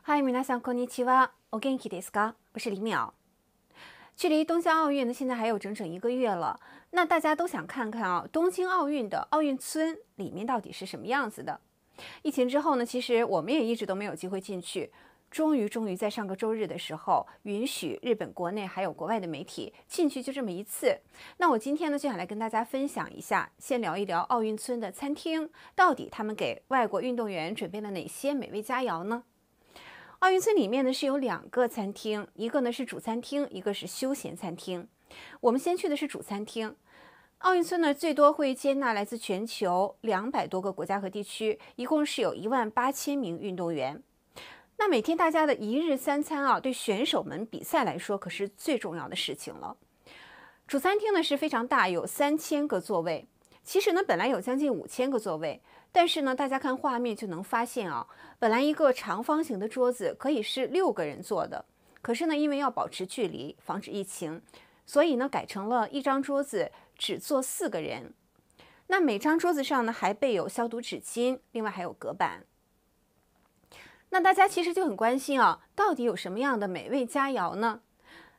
嗨，米拉桑科尼奇娃，Ogenki Deska，我是李淼。距离东京奥运呢，现在还有整整一个月了。那大家都想看看啊，东京奥运的奥运村里面到底是什么样子的？疫情之后呢，其实我们也一直都没有机会进去。终于，终于在上个周日的时候，允许日本国内还有国外的媒体进去，就这么一次。那我今天呢，就想来跟大家分享一下，先聊一聊奥运村的餐厅到底他们给外国运动员准备了哪些美味佳肴呢？奥运村里面呢是有两个餐厅，一个呢是主餐厅，一个是休闲餐厅。我们先去的是主餐厅。奥运村呢最多会接纳来自全球两百多个国家和地区，一共是有一万八千名运动员。那每天大家的一日三餐啊，对选手们比赛来说可是最重要的事情了。主餐厅呢是非常大，有三千个座位。其实呢，本来有将近五千个座位。但是呢，大家看画面就能发现啊，本来一个长方形的桌子可以是六个人坐的，可是呢，因为要保持距离，防止疫情，所以呢，改成了一张桌子只坐四个人。那每张桌子上呢，还备有消毒纸巾，另外还有隔板。那大家其实就很关心啊，到底有什么样的美味佳肴呢？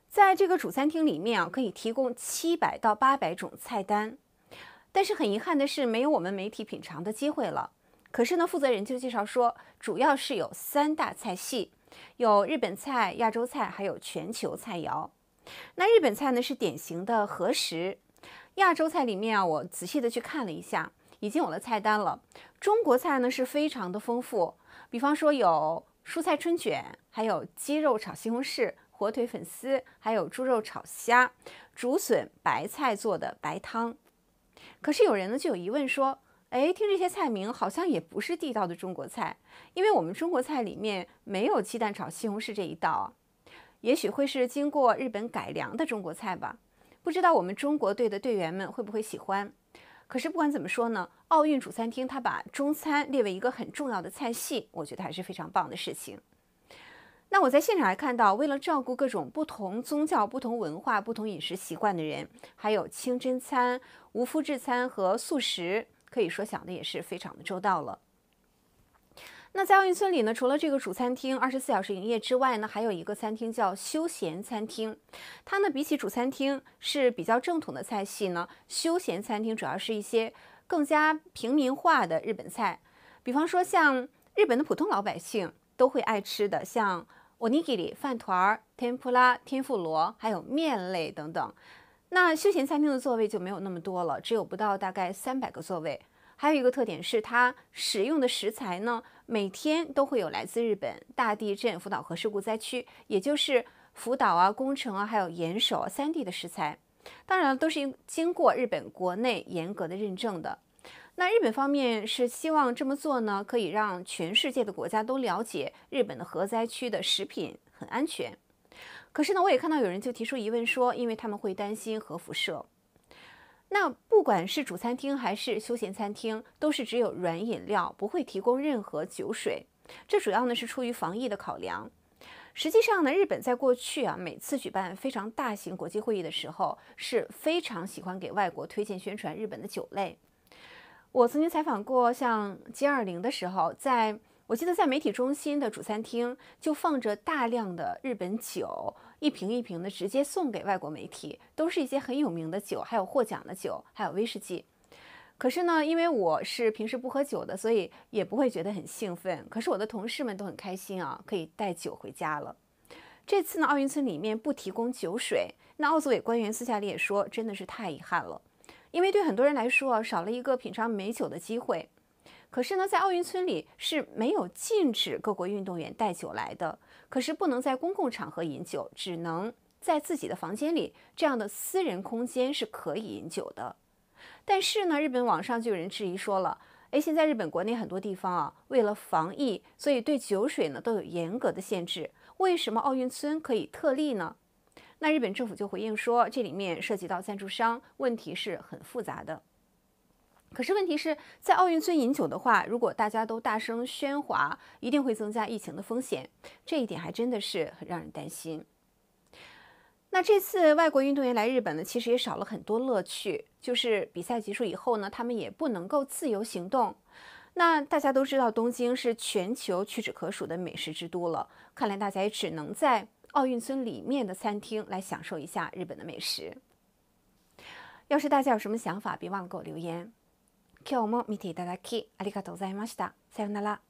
在这个主餐厅里面啊，可以提供七百到八百种菜单。但是很遗憾的是，没有我们媒体品尝的机会了。可是呢，负责人就介绍说，主要是有三大菜系，有日本菜、亚洲菜，还有全球菜肴。那日本菜呢是典型的和食，亚洲菜里面啊，我仔细的去看了一下，已经有了菜单了。中国菜呢是非常的丰富，比方说有蔬菜春卷，还有鸡肉炒西红柿、火腿粉丝，还有猪肉炒虾、竹笋白菜做的白汤。可是有人呢就有疑问说，哎，听这些菜名好像也不是地道的中国菜，因为我们中国菜里面没有鸡蛋炒西红柿这一道也许会是经过日本改良的中国菜吧？不知道我们中国队的队员们会不会喜欢？可是不管怎么说呢，奥运主餐厅它把中餐列为一个很重要的菜系，我觉得还是非常棒的事情。那我在现场还看到，为了照顾各种不同宗教、不同文化、不同饮食习惯的人，还有清真餐、无麸质餐和素食，可以说想的也是非常的周到了。那在奥运村里呢，除了这个主餐厅二十四小时营业之外呢，还有一个餐厅叫休闲餐厅，它呢比起主餐厅是比较正统的菜系呢。休闲餐厅主要是一些更加平民化的日本菜，比方说像日本的普通老百姓都会爱吃的像。o n i 里，g i 饭团、天 e m 天妇罗，还有面类等等。那休闲餐厅的座位就没有那么多了，只有不到大概三百个座位。还有一个特点是，它使用的食材呢，每天都会有来自日本大地震福岛核事故灾区，也就是福岛啊、宫城啊，还有岩手三地的食材，当然都是经过日本国内严格的认证的。那日本方面是希望这么做呢，可以让全世界的国家都了解日本的核灾区的食品很安全。可是呢，我也看到有人就提出疑问说，因为他们会担心核辐射。那不管是主餐厅还是休闲餐厅，都是只有软饮料，不会提供任何酒水。这主要呢是出于防疫的考量。实际上呢，日本在过去啊，每次举办非常大型国际会议的时候，是非常喜欢给外国推荐宣传日本的酒类。我曾经采访过像歼二零的时候，在我记得在媒体中心的主餐厅就放着大量的日本酒，一瓶一瓶的直接送给外国媒体，都是一些很有名的酒，还有获奖的酒，还有威士忌。可是呢，因为我是平时不喝酒的，所以也不会觉得很兴奋。可是我的同事们都很开心啊，可以带酒回家了。这次呢，奥运村里面不提供酒水，那奥组委官员私下里也说，真的是太遗憾了。因为对很多人来说啊，少了一个品尝美酒的机会。可是呢，在奥运村里是没有禁止各国运动员带酒来的。可是不能在公共场合饮酒，只能在自己的房间里，这样的私人空间是可以饮酒的。但是呢，日本网上就有人质疑说了：“哎，现在日本国内很多地方啊，为了防疫，所以对酒水呢都有严格的限制。为什么奥运村可以特例呢？”那日本政府就回应说，这里面涉及到赞助商问题是很复杂的。可是问题是在奥运村饮酒的话，如果大家都大声喧哗，一定会增加疫情的风险，这一点还真的是很让人担心。那这次外国运动员来日本呢，其实也少了很多乐趣，就是比赛结束以后呢，他们也不能够自由行动。那大家都知道，东京是全球屈指可数的美食之都了，看来大家也只能在。奥运村里面的餐厅来享受一下日本的美食。要是大家有什么想法，别忘了给我留言。Kyoumo mite itadaki, arigatou gozaimashita. Sayonara.